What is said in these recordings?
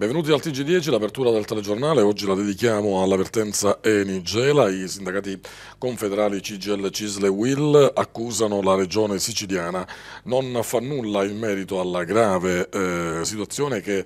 Benvenuti al TG10, l'apertura del telegiornale, oggi la dedichiamo all'avvertenza Enigela. i sindacati confederali CGL, Cisle e Will accusano la regione siciliana, non fa nulla in merito alla grave eh, situazione che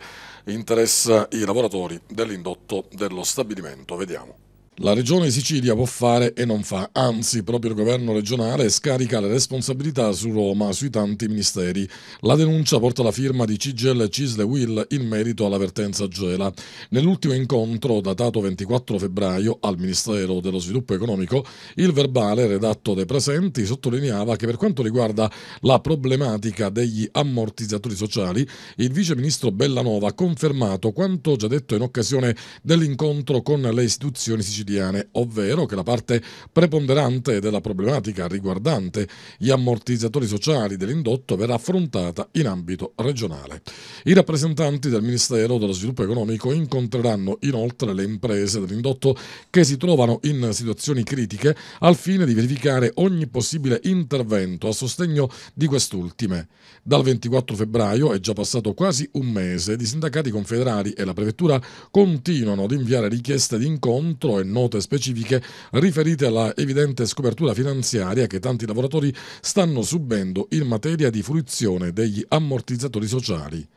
interessa i lavoratori dell'indotto dello stabilimento, vediamo. La regione Sicilia può fare e non fa, anzi proprio il governo regionale scarica le responsabilità su Roma, sui tanti ministeri. La denuncia porta la firma di Cigel Cisle Will in merito alla vertenza Gela. Nell'ultimo incontro, datato 24 febbraio al Ministero dello Sviluppo Economico, il verbale redatto dai presenti sottolineava che per quanto riguarda la problematica degli ammortizzatori sociali, il viceministro Bellanova ha confermato quanto già detto in occasione dell'incontro con le istituzioni siciliane giuridiane, ovvero che la parte preponderante della problematica riguardante gli ammortizzatori sociali dell'indotto verrà affrontata in ambito regionale. I rappresentanti del Ministero dello Sviluppo Economico incontreranno inoltre le imprese dell'indotto che si trovano in situazioni critiche al fine di verificare ogni possibile intervento a sostegno di quest'ultime. Dal 24 febbraio è già passato quasi un mese, i sindacati confederali e la prefettura continuano ad inviare richieste di incontro e note specifiche riferite alla evidente scopertura finanziaria che tanti lavoratori stanno subendo in materia di fruizione degli ammortizzatori sociali.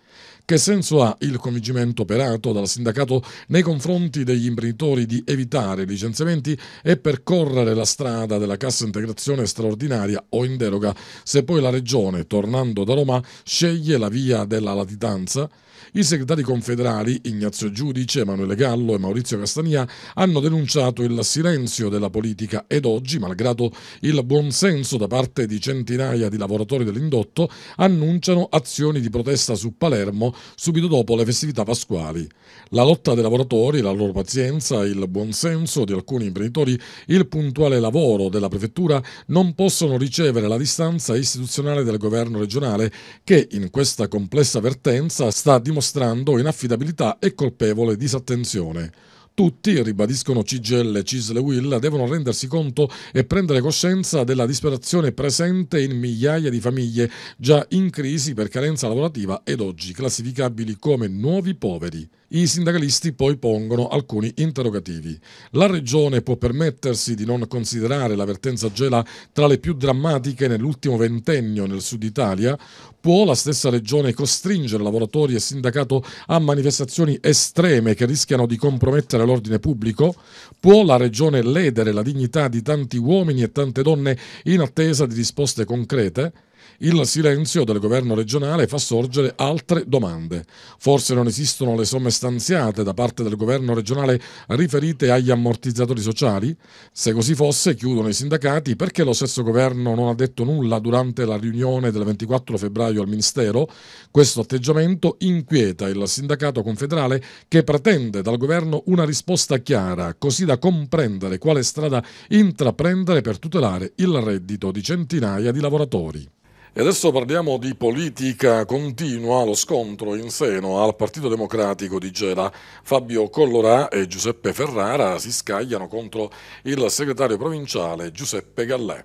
Che senso ha il convincimento operato dal sindacato nei confronti degli imprenditori di evitare licenziamenti e percorrere la strada della cassa integrazione straordinaria o in deroga se poi la Regione, tornando da Roma, sceglie la via della latitanza? I segretari confederali Ignazio Giudice, Emanuele Gallo e Maurizio Castania hanno denunciato il silenzio della politica ed oggi, malgrado il buonsenso da parte di centinaia di lavoratori dell'indotto, annunciano azioni di protesta su Palermo subito dopo le festività pasquali. La lotta dei lavoratori, la loro pazienza, il buonsenso di alcuni imprenditori, il puntuale lavoro della prefettura non possono ricevere la distanza istituzionale del governo regionale che in questa complessa vertenza sta dimostrando dimostrando inaffidabilità e colpevole disattenzione. Tutti, ribadiscono CGL e Cisle Will, devono rendersi conto e prendere coscienza della disperazione presente in migliaia di famiglie già in crisi per carenza lavorativa ed oggi classificabili come nuovi poveri. I sindacalisti poi pongono alcuni interrogativi. La Regione può permettersi di non considerare l'avvertenza Gela tra le più drammatiche nell'ultimo ventennio nel sud Italia? Può la stessa Regione costringere lavoratori e sindacato a manifestazioni estreme che rischiano di compromettere l'ordine pubblico? Può la Regione ledere la dignità di tanti uomini e tante donne in attesa di risposte concrete? Il silenzio del governo regionale fa sorgere altre domande. Forse non esistono le somme stanziate da parte del governo regionale riferite agli ammortizzatori sociali? Se così fosse, chiudono i sindacati, perché lo stesso governo non ha detto nulla durante la riunione del 24 febbraio al Ministero? Questo atteggiamento inquieta il sindacato confederale che pretende dal governo una risposta chiara, così da comprendere quale strada intraprendere per tutelare il reddito di centinaia di lavoratori. E adesso parliamo di politica continua, lo scontro in seno al Partito Democratico di Gela. Fabio Collorà e Giuseppe Ferrara si scagliano contro il segretario provinciale Giuseppe Gallè.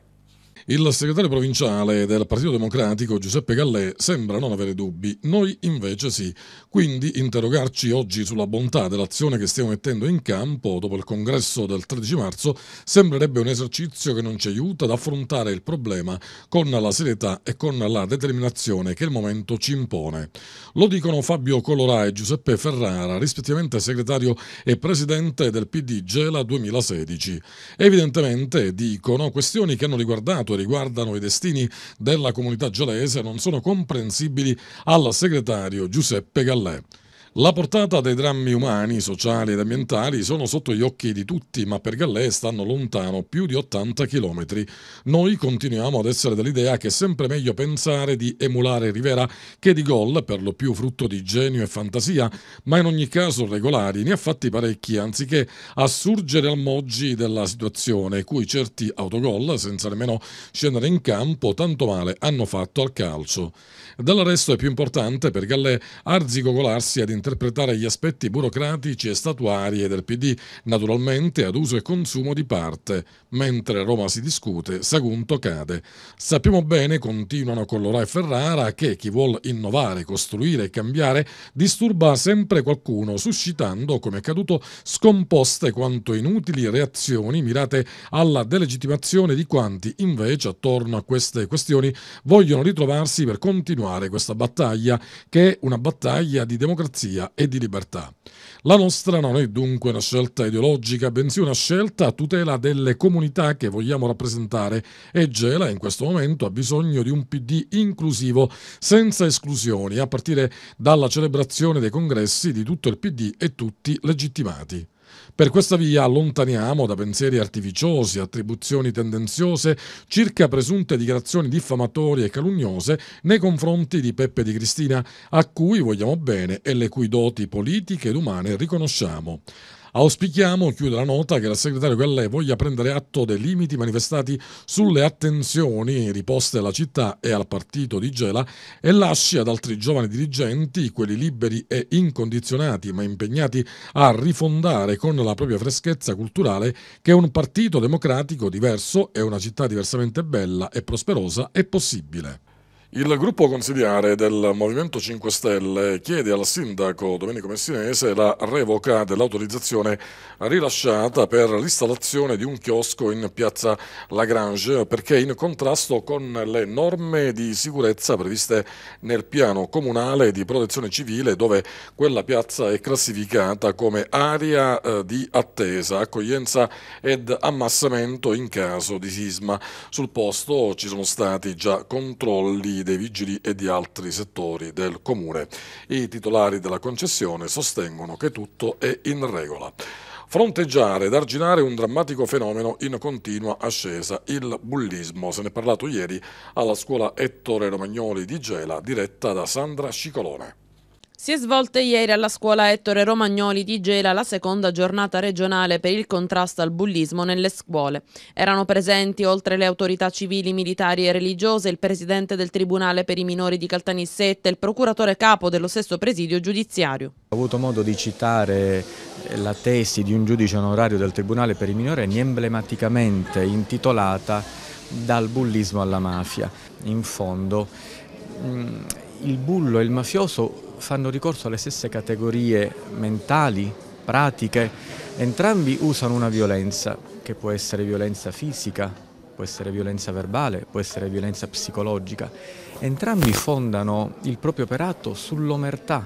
Il segretario provinciale del Partito Democratico Giuseppe Gallè sembra non avere dubbi, noi invece sì. Quindi interrogarci oggi sulla bontà dell'azione che stiamo mettendo in campo dopo il congresso del 13 marzo sembrerebbe un esercizio che non ci aiuta ad affrontare il problema con la serietà e con la determinazione che il momento ci impone. Lo dicono Fabio Colorà e Giuseppe Ferrara, rispettivamente segretario e presidente del PD Gela 2016. Evidentemente dicono questioni che hanno riguardato quanto riguardano i destini della comunità gelese non sono comprensibili al segretario Giuseppe Gallè. La portata dei drammi umani, sociali ed ambientali sono sotto gli occhi di tutti, ma per Gallè stanno lontano più di 80 km. Noi continuiamo ad essere dell'idea che è sempre meglio pensare di emulare Rivera che di gol, per lo più frutto di genio e fantasia, ma in ogni caso regolari, ne ha fatti parecchi, anziché assurgere al moggi della situazione, cui certi autogol, senza nemmeno scendere in campo, tanto male hanno fatto al calcio. Dall'arresto è più importante per Gallè arzigogolarsi ad interpretare gli aspetti burocratici e statuari del PD, naturalmente ad uso e consumo di parte. Mentre Roma si discute, Sagunto cade. Sappiamo bene, continuano Collorà e Ferrara, che chi vuole innovare, costruire e cambiare disturba sempre qualcuno, suscitando, come è accaduto, scomposte quanto inutili reazioni mirate alla delegittimazione di quanti invece attorno a queste questioni vogliono ritrovarsi per continuare questa battaglia, che è una battaglia di democrazia democrazia e di libertà. La nostra non è dunque una scelta ideologica, bensì una scelta a tutela delle comunità che vogliamo rappresentare e Gela in questo momento ha bisogno di un PD inclusivo, senza esclusioni, a partire dalla celebrazione dei congressi di tutto il PD e tutti legittimati. Per questa via allontaniamo da pensieri artificiosi, attribuzioni tendenziose circa presunte dichiarazioni diffamatorie e calunniose nei confronti di Peppe di Cristina, a cui vogliamo bene e le cui doti politiche ed umane riconosciamo. Auspichiamo, chiude la nota, che la segretaria Gallè voglia prendere atto dei limiti manifestati sulle attenzioni riposte alla città e al partito di Gela e lasci ad altri giovani dirigenti, quelli liberi e incondizionati ma impegnati a rifondare con la propria freschezza culturale, che un partito democratico diverso e una città diversamente bella e prosperosa è possibile. Il gruppo consigliare del Movimento 5 Stelle chiede al sindaco Domenico Messinese la revoca dell'autorizzazione rilasciata per l'installazione di un chiosco in piazza Lagrange perché in contrasto con le norme di sicurezza previste nel piano comunale di protezione civile dove quella piazza è classificata come area eh, di attesa, accoglienza ed ammassamento in caso di sisma. Sul posto ci sono stati già controlli dei vigili e di altri settori del comune. I titolari della concessione sostengono che tutto è in regola. Fronteggiare ed arginare un drammatico fenomeno in continua ascesa, il bullismo. Se ne è parlato ieri alla scuola Ettore Romagnoli di Gela, diretta da Sandra Scicolone. Si è svolta ieri alla scuola Ettore Romagnoli di Gela la seconda giornata regionale per il contrasto al bullismo nelle scuole. Erano presenti, oltre le autorità civili, militari e religiose, il presidente del Tribunale per i minori di Caltanissette e il procuratore capo dello stesso presidio giudiziario. Ho avuto modo di citare la tesi di un giudice onorario del Tribunale per i minorenni emblematicamente intitolata Dal bullismo alla mafia. In fondo mm, il bullo e il mafioso fanno ricorso alle stesse categorie mentali, pratiche, entrambi usano una violenza che può essere violenza fisica, può essere violenza verbale, può essere violenza psicologica. Entrambi fondano il proprio operato sull'omertà,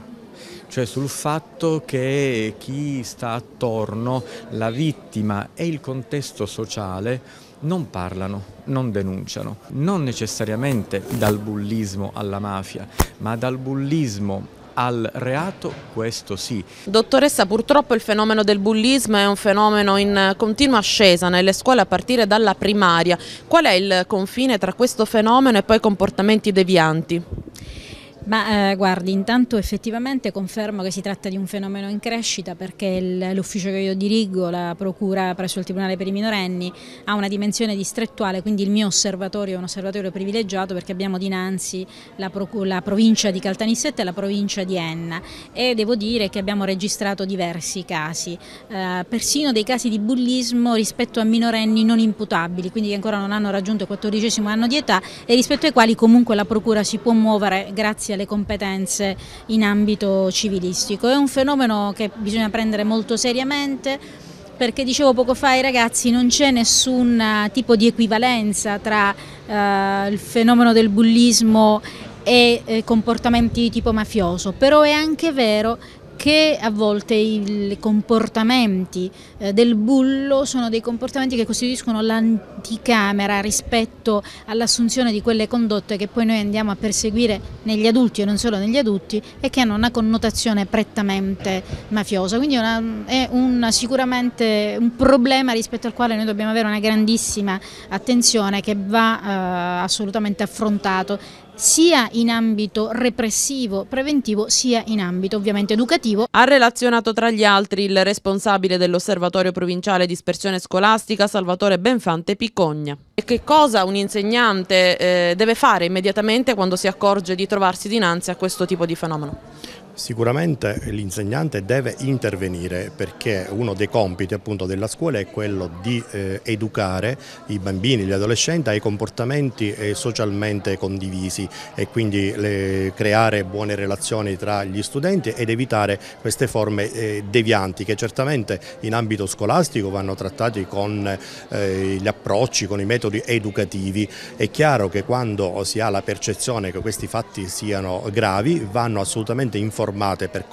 cioè sul fatto che chi sta attorno, la vittima e il contesto sociale non parlano, non denunciano, non necessariamente dal bullismo alla mafia, ma dal bullismo al reato, questo sì. Dottoressa, purtroppo il fenomeno del bullismo è un fenomeno in continua ascesa nelle scuole a partire dalla primaria. Qual è il confine tra questo fenomeno e poi comportamenti devianti? Ma eh, guardi, intanto effettivamente confermo che si tratta di un fenomeno in crescita perché l'ufficio che io dirigo, la procura presso il Tribunale per i minorenni, ha una dimensione distrettuale, quindi il mio osservatorio è un osservatorio privilegiato perché abbiamo dinanzi la, la provincia di Caltanissetta e la provincia di Enna e devo dire che abbiamo registrato diversi casi, eh, persino dei casi di bullismo rispetto a minorenni non imputabili, quindi che ancora non hanno raggiunto il 14 anno di età e rispetto ai quali comunque la procura si può muovere grazie a delle competenze in ambito civilistico. È un fenomeno che bisogna prendere molto seriamente perché dicevo poco fa ai ragazzi non c'è nessun eh, tipo di equivalenza tra eh, il fenomeno del bullismo e eh, comportamenti di tipo mafioso, però è anche vero che a volte i comportamenti eh, del bullo sono dei comportamenti che costituiscono l'anticamera rispetto all'assunzione di quelle condotte che poi noi andiamo a perseguire negli adulti e non solo negli adulti e che hanno una connotazione prettamente mafiosa. Quindi una, è una, sicuramente un problema rispetto al quale noi dobbiamo avere una grandissima attenzione che va eh, assolutamente affrontato sia in ambito repressivo, preventivo, sia in ambito ovviamente educativo. Ha relazionato tra gli altri il responsabile dell'Osservatorio Provinciale Dispersione Scolastica, Salvatore Benfante Picogna. E che cosa un insegnante eh, deve fare immediatamente quando si accorge di trovarsi dinanzi a questo tipo di fenomeno? Sicuramente l'insegnante deve intervenire perché uno dei compiti appunto della scuola è quello di eh, educare i bambini, gli adolescenti ai comportamenti eh, socialmente condivisi e quindi le, creare buone relazioni tra gli studenti ed evitare queste forme eh, devianti che certamente in ambito scolastico vanno trattati con eh, gli approcci, con i metodi educativi. È chiaro che quando si ha la percezione che questi fatti siano gravi vanno assolutamente informati informate per,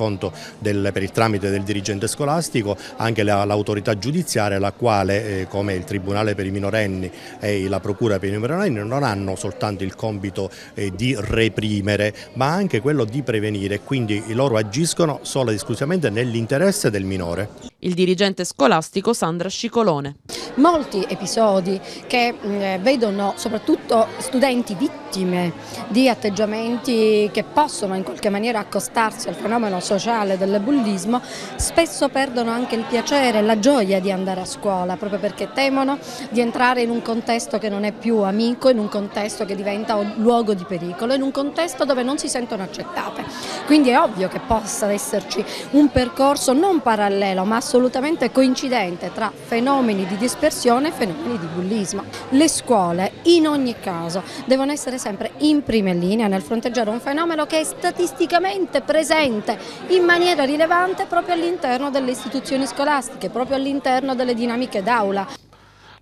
del, per il tramite del dirigente scolastico anche l'autorità giudiziaria la quale eh, come il Tribunale per i minorenni e la Procura per i minorenni non hanno soltanto il compito eh, di reprimere ma anche quello di prevenire quindi loro agiscono solo ed esclusivamente nell'interesse del minore il dirigente scolastico Sandra Scicolone. Molti episodi che mh, mm, eh, vedono soprattutto studenti vittime di atteggiamenti che possono in qualche maniera accostarsi al fenomeno sociale del bullismo, spesso perdono anche il piacere, la gioia di andare a scuola, proprio perché temono di entrare in un contesto che non è più amico, in un contesto che diventa un luogo di pericolo, in un contesto dove non si sentono accettate. Quindi è ovvio che possa esserci un percorso non parallelo ma assolutamente assolutamente coincidente tra fenomeni di dispersione e fenomeni di bullismo. Le scuole in ogni caso devono essere sempre in prima linea nel fronteggiare un fenomeno che è statisticamente presente in maniera rilevante proprio all'interno delle istituzioni scolastiche, proprio all'interno delle dinamiche d'aula.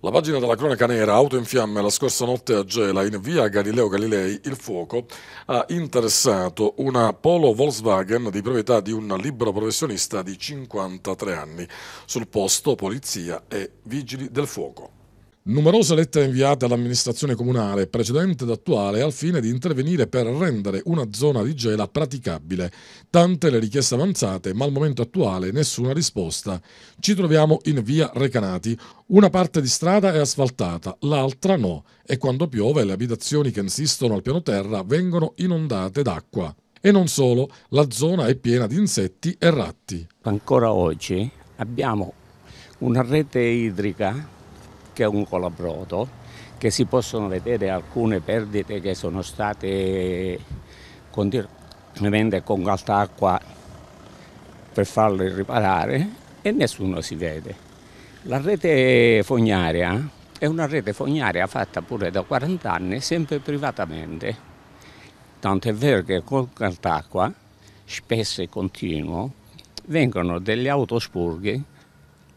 La pagina della cronaca nera, auto in fiamme la scorsa notte a Gela, in via Galileo Galilei, il fuoco ha interessato una Polo Volkswagen di proprietà di un libero professionista di 53 anni. Sul posto polizia e vigili del fuoco. Numerose lettere inviate all'amministrazione comunale, precedente ed attuale, al fine di intervenire per rendere una zona di Gela praticabile. Tante le richieste avanzate, ma al momento attuale nessuna risposta. Ci troviamo in via Recanati. Una parte di strada è asfaltata, l'altra no, e quando piove le abitazioni che insistono al piano terra vengono inondate d'acqua. E non solo, la zona è piena di insetti e ratti. Ancora oggi abbiamo una rete idrica che è un colabrodo, che si possono vedere alcune perdite che sono state continuamente con alta acqua per farle riparare e nessuno si vede. La rete fognaria è una rete fognaria fatta pure da 40 anni, sempre privatamente. Tanto è vero che con cartacqua, spesso e continuo, vengono degli autospurghi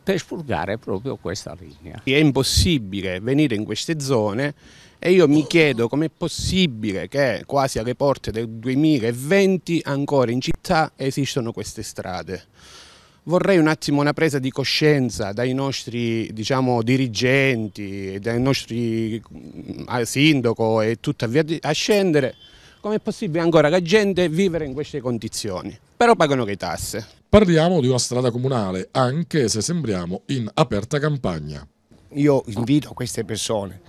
per spurgare proprio questa linea. È impossibile venire in queste zone e io mi chiedo com'è possibile che quasi alle porte del 2020 ancora in città esistano queste strade. Vorrei un attimo una presa di coscienza dai nostri diciamo, dirigenti, dai nostri mm, sindaco e tutto a via a scendere Com'è possibile ancora che la gente vivere in queste condizioni? Però pagano le tasse. Parliamo di una strada comunale, anche se sembriamo in aperta campagna. Io invito queste persone,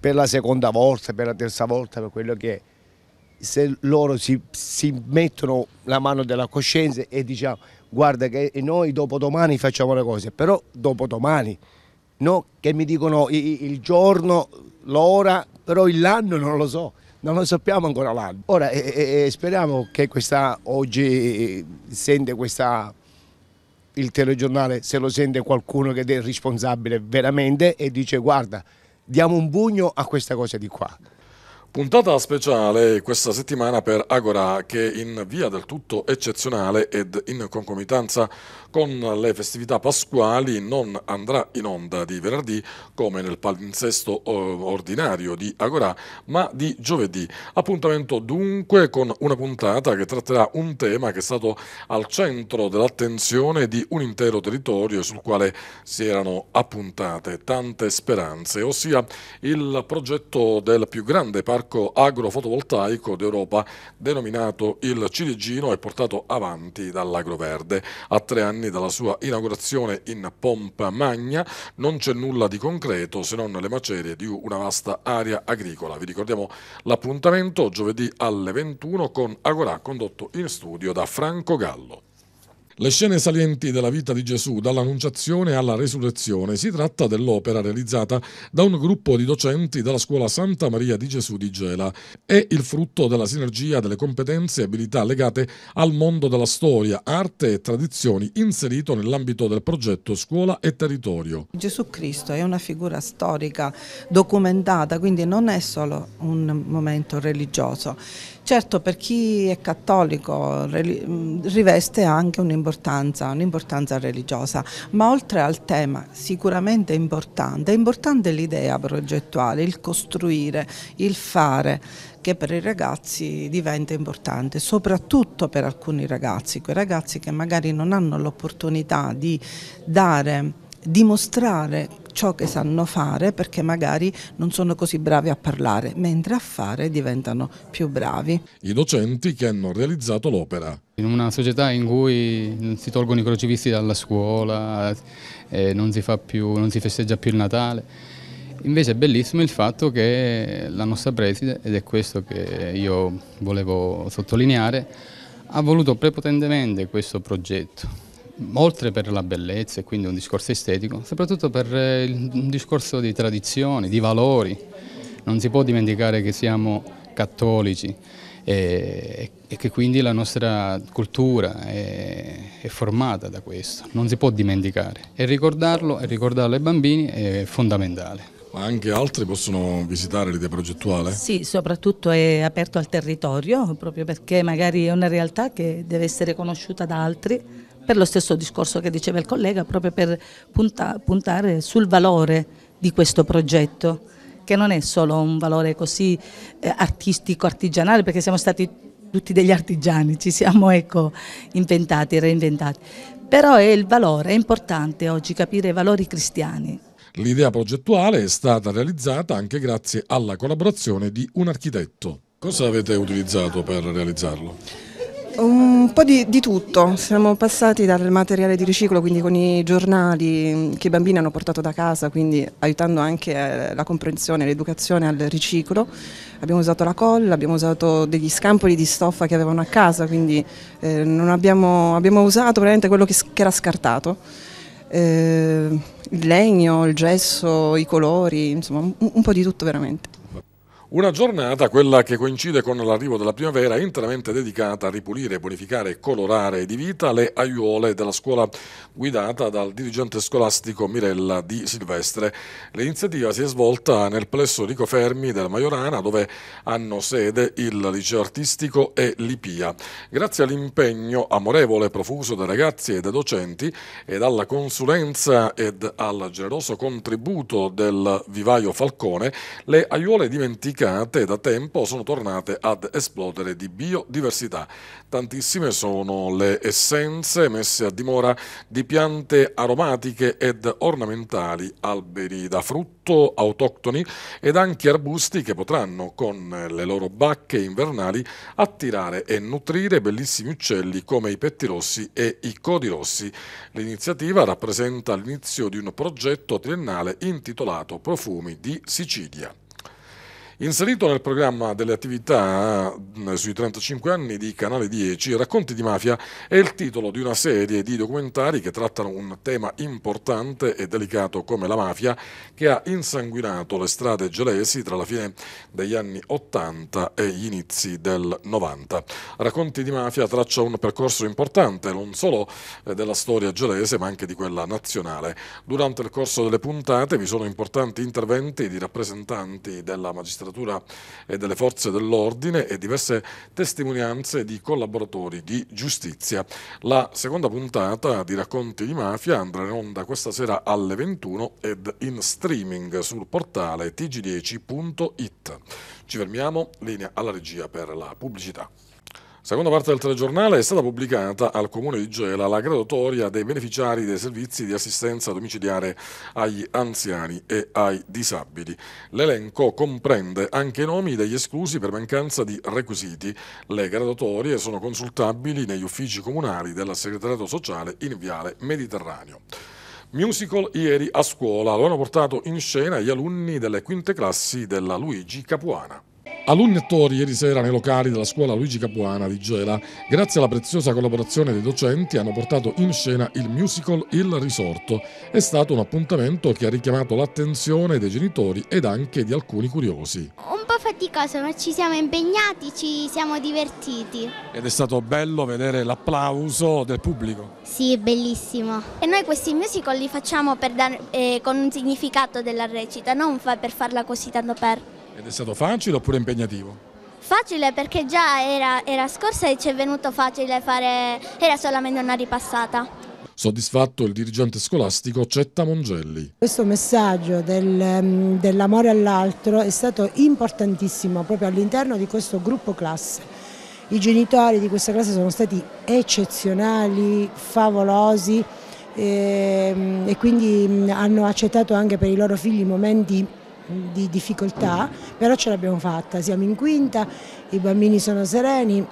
per la seconda volta, per la terza volta, per quello che è, se loro si, si mettono la mano della coscienza e diciamo guarda che noi dopodomani facciamo le cose, però dopodomani, no che mi dicono il giorno, l'ora, però l'anno non lo so non lo sappiamo ancora l'anno. Ora e, e, speriamo che questa, oggi sente questa, il telegiornale, se lo sente qualcuno che è responsabile veramente e dice guarda diamo un bugno a questa cosa di qua. Puntata speciale questa settimana per Agora che in via del tutto eccezionale ed in concomitanza con le festività pasquali non andrà in onda di venerdì come nel palinsesto eh, ordinario di Agora ma di giovedì. Appuntamento dunque con una puntata che tratterà un tema che è stato al centro dell'attenzione di un intero territorio sul quale si erano appuntate tante speranze, ossia il progetto del più grande parco parco agrofotovoltaico d'Europa denominato il Ciligino e portato avanti dall'Agroverde. A tre anni dalla sua inaugurazione in pompa magna non c'è nulla di concreto se non le macerie di una vasta area agricola. Vi ricordiamo l'appuntamento giovedì alle 21 con Agorà condotto in studio da Franco Gallo. Le scene salienti della vita di Gesù dall'Annunciazione alla Resurrezione si tratta dell'opera realizzata da un gruppo di docenti della scuola Santa Maria di Gesù di Gela. È il frutto della sinergia delle competenze e abilità legate al mondo della storia, arte e tradizioni inserito nell'ambito del progetto Scuola e Territorio. Gesù Cristo è una figura storica documentata, quindi non è solo un momento religioso, Certo per chi è cattolico mm, riveste anche un'importanza, un'importanza religiosa, ma oltre al tema sicuramente importante, è importante l'idea progettuale, il costruire, il fare che per i ragazzi diventa importante, soprattutto per alcuni ragazzi, quei ragazzi che magari non hanno l'opportunità di dare dimostrare ciò che sanno fare perché magari non sono così bravi a parlare, mentre a fare diventano più bravi. I docenti che hanno realizzato l'opera. In una società in cui si tolgono i crocifisti dalla scuola, eh, non, si più, non si festeggia più il Natale, Invece è bellissimo il fatto che la nostra preside, ed è questo che io volevo sottolineare, ha voluto prepotentemente questo progetto oltre per la bellezza e quindi un discorso estetico, soprattutto per eh, un discorso di tradizioni, di valori. Non si può dimenticare che siamo cattolici e, eh, e che quindi la nostra cultura è, è, formata da questo, non si può dimenticare. E ricordarlo, e ricordarlo ai bambini è fondamentale. Ma anche altri possono visitare l'idea progettuale? Sì, soprattutto è aperto al territorio, proprio perché magari è una realtà che deve essere conosciuta da altri per lo stesso discorso che diceva il collega, proprio per punta, puntare sul valore di questo progetto, che non è solo un valore così eh, artistico, artigianale, perché siamo stati tutti degli artigiani, ci siamo ecco, inventati, reinventati, però è il valore, è importante oggi capire i valori cristiani, L'idea progettuale è stata realizzata anche grazie alla collaborazione di un architetto. Cosa avete utilizzato per realizzarlo? Un po' di, di, tutto, siamo passati dal materiale di riciclo, quindi con i giornali che i bambini hanno portato da casa, quindi aiutando anche eh, la comprensione, l'educazione al riciclo. Abbiamo usato la colla, abbiamo usato degli scampoli di stoffa che avevano a casa, quindi eh, abbiamo, abbiamo, usato veramente quello che, che era scartato. Eh, il legno, il gesso, i colori, insomma un, un po' di tutto veramente. Una giornata, quella che coincide con l'arrivo della primavera, interamente dedicata a ripulire, bonificare e colorare di vita le aiuole della scuola guidata dal dirigente scolastico Mirella Di Silvestre. L'iniziativa si è svolta nel plesso Rico Fermi della Maiorana, dove hanno sede il liceo artistico e l'IPIA. Grazie all'impegno amorevole profuso dai ragazzi e dai docenti ed alla consulenza ed al generoso contributo del vivaio Falcone, le aiuole dimenticate mancate da tempo sono tornate ad esplodere di biodiversità. Tantissime sono le essenze messe a dimora di piante aromatiche ed ornamentali, alberi da frutto autoctoni ed anche arbusti che potranno con le loro bacche invernali attirare e nutrire bellissimi uccelli come i pettirossi e i codirossi. L'iniziativa rappresenta l'inizio di un progetto triennale intitolato Profumi di Sicilia. Inserito nel programma delle attività mm, sui 35 anni di Canale 10, Racconti di Mafia è il titolo di una serie di documentari che trattano un tema importante e delicato come la mafia che ha insanguinato le strade gelesi tra la fine degli anni 80 e gli inizi del 90. Racconti di Mafia traccia un percorso importante non solo eh, della storia gelese ma anche di quella nazionale. Durante il corso delle puntate vi sono importanti interventi di rappresentanti della magistratura magistratura e eh, delle forze dell'ordine e diverse testimonianze di collaboratori di giustizia. La seconda puntata di Racconti di Mafia andrà in onda questa sera alle 21 ed in streaming sul portale tg10.it. Ci fermiamo, linea alla regia per la pubblicità. Seconda parte del telegiornale è stata pubblicata al Comune di Gela la graduatoria dei beneficiari dei servizi di assistenza domiciliare agli anziani e ai disabili. L'elenco comprende anche i nomi degli esclusi per mancanza di requisiti. Le graduatorie sono consultabili negli uffici comunali della Segretariato Sociale in Viale Mediterraneo. Musical ieri a scuola lo hanno portato in scena gli alunni delle quinte classi della Luigi Capuana. Alunni attori ieri sera nei locali della scuola Luigi Capuana di Gela, grazie alla preziosa collaborazione dei docenti, hanno portato in scena il musical Il Risorto. È stato un appuntamento che ha richiamato l'attenzione dei genitori ed anche di alcuni curiosi. Un po' faticoso, ma ci siamo impegnati, ci siamo divertiti. Ed è stato bello vedere l'applauso del pubblico. Sì, bellissimo. E noi questi musical li facciamo dare, eh, con un significato della recita, non per farla così tanto per... Ed è stato facile oppure impegnativo? Facile perché già era, era scorsa e ci è venuto facile fare, era solamente una ripassata. Soddisfatto il dirigente scolastico Cetta Mongelli. Questo messaggio del, mm, dell'amore all'altro è stato importantissimo proprio all'interno di questo gruppo classe. I genitori di questa classe sono stati eccezionali, favolosi e, ehm, e quindi mm, hanno accettato anche per i loro figli momenti di difficoltà, però ce l'abbiamo fatta, siamo in quinta, i bambini sono sereni,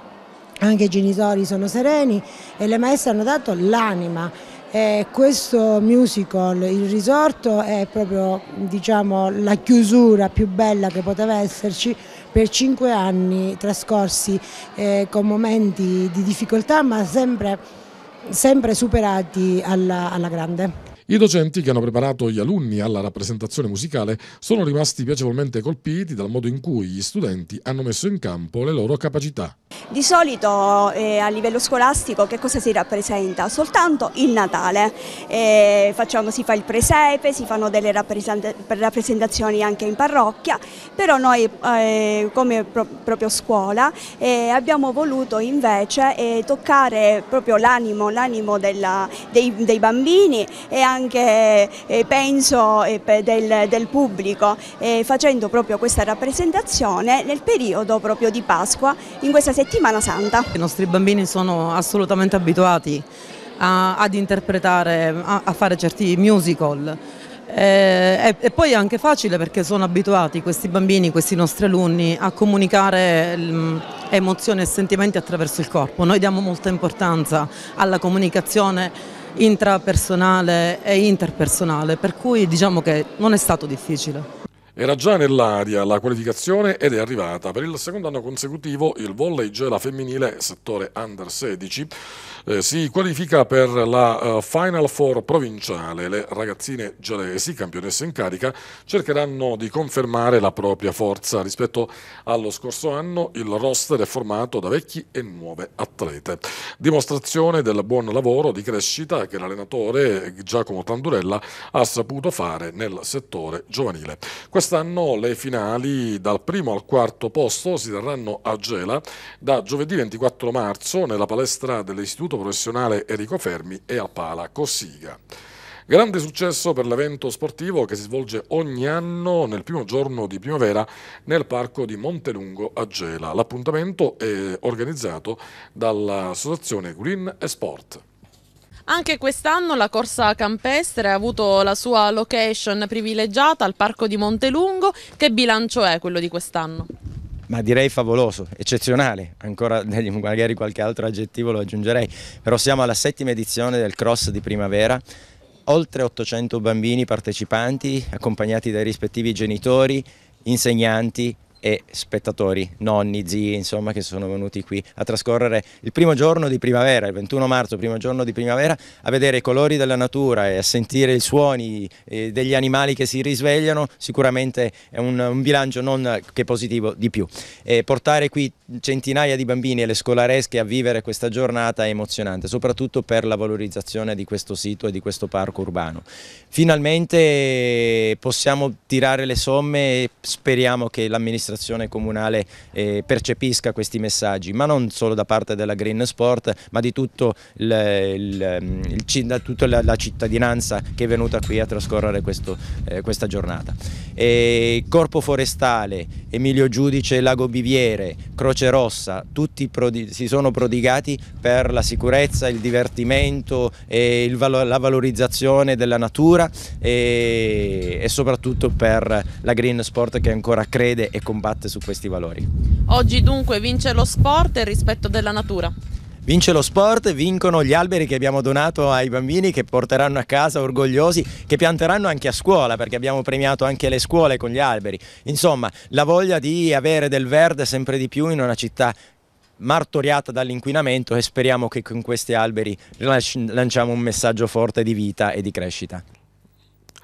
anche i genitori sono sereni e le maestre hanno dato l'anima. E questo musical, il risorto, è proprio diciamo, la chiusura più bella che poteva esserci per cinque anni trascorsi eh, con momenti di difficoltà ma sempre, sempre superati alla, alla grande. I docenti che hanno preparato gli alunni alla rappresentazione musicale sono rimasti piacevolmente colpiti dal modo in cui gli studenti hanno messo in campo le loro capacità. Di solito eh, a livello scolastico che cosa si rappresenta? Soltanto il Natale, eh, facciamo, si fa il presepe, si fanno delle rappresentazioni anche in parrocchia, però noi eh, come pro proprio scuola eh, abbiamo voluto invece eh, toccare proprio l'animo dei, dei bambini e anche anche, eh, penso, eh, del, del pubblico, eh, facendo proprio questa rappresentazione nel periodo proprio di Pasqua, in questa settimana santa. I nostri bambini sono assolutamente abituati a, ad interpretare, a, a fare certi musical, e, e, poi è anche facile perché sono abituati questi bambini, questi nostri alunni a comunicare mm, emozioni e sentimenti attraverso il corpo. Noi diamo molta importanza alla comunicazione intrapersonale e interpersonale, per cui diciamo che non è stato difficile. Era già nell'aria la qualificazione ed è arrivata per il secondo anno consecutivo il volley gela femminile settore under 16 eh, si qualifica per la uh, Final Four provinciale. Le ragazzine gelesi, campionesse in carica, cercheranno di confermare la propria forza. Rispetto allo scorso anno il roster è formato da vecchi e nuove atlete. Dimostrazione del buon lavoro di crescita che l'allenatore Giacomo Tandurella ha saputo fare nel settore giovanile. Quest'anno le finali dal primo al quarto posto si terranno a Gela da giovedì 24 marzo nella palestra dell'Istituto dell'Istituto Professionale Enrico Fermi e al Pala Cossiga. Grande successo per l'evento sportivo che si svolge ogni anno nel primo giorno di primavera nel parco di Montelungo a Gela. L'appuntamento è organizzato dall'associazione Green e Sport. Anche quest'anno la corsa campestre ha avuto la sua location privilegiata al parco di Montelungo. Che bilancio è quello di quest'anno? ma direi favoloso, eccezionale, ancora magari qualche altro aggettivo lo aggiungerei, però siamo alla settima edizione del cross di primavera, oltre 800 bambini partecipanti accompagnati dai rispettivi genitori, insegnanti, e spettatori, nonni, zii, insomma, che sono venuti qui a trascorrere il primo giorno di primavera, il 21 marzo, primo giorno di primavera, a vedere i colori della natura e a sentire i suoni eh, degli animali che si risvegliano, sicuramente è un, un bilancio non che positivo di più. E portare qui centinaia di bambini e le scolaresche a vivere questa giornata è emozionante, soprattutto per la valorizzazione di questo sito e di questo parco urbano. Finalmente possiamo tirare le somme e speriamo che l'amministrazione l'amministrazione comunale eh, percepisca questi messaggi, ma non solo da parte della Green Sport, ma di tutto il, il, mm, il, da tutta la, la, cittadinanza che è venuta qui a trascorrere questo, eh, questa giornata. E Corpo Forestale, Emilio Giudice, Lago Biviere, Croce Rossa, tutti si sono prodigati per la sicurezza, il divertimento e valo la valorizzazione della natura e, e soprattutto per la Green Sport che ancora crede e combatte combatte su questi valori. Oggi dunque vince lo sport e il rispetto della natura. Vince lo sport, vincono gli alberi che abbiamo donato ai bambini che porteranno a casa orgogliosi, che pianteranno anche a scuola perché abbiamo premiato anche le scuole con gli alberi. Insomma, la voglia di avere del verde sempre di più in una città martoriata dall'inquinamento e speriamo che con questi alberi lanciamo un messaggio forte di vita e di crescita.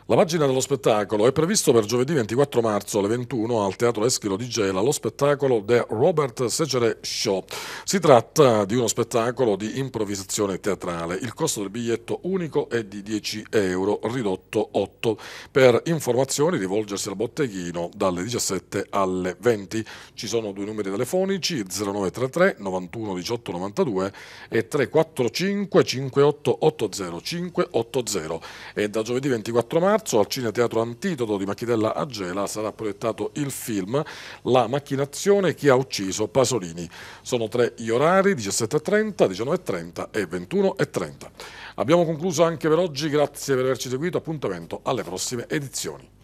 La pagina dello spettacolo è previsto per giovedì 24 marzo alle 21 al Teatro Eschilo di Gela lo spettacolo The Robert Segere Show. Si tratta di uno spettacolo di improvvisazione teatrale. Il costo del biglietto unico è di 10 euro, ridotto 8. Per informazioni rivolgersi al botteghino dalle 17 alle 20. Ci sono due numeri telefonici 0933 91 18 92 e 345 58 80 580. È da giovedì 24 marzo marzo al Cineteatro Antidoto di Machidella Agela sarà proiettato il film La macchinazione che ha ucciso Pasolini. Sono tre gli orari, 17.30, 19.30 e 21.30. Abbiamo concluso anche per oggi, grazie per averci seguito, appuntamento alle prossime edizioni.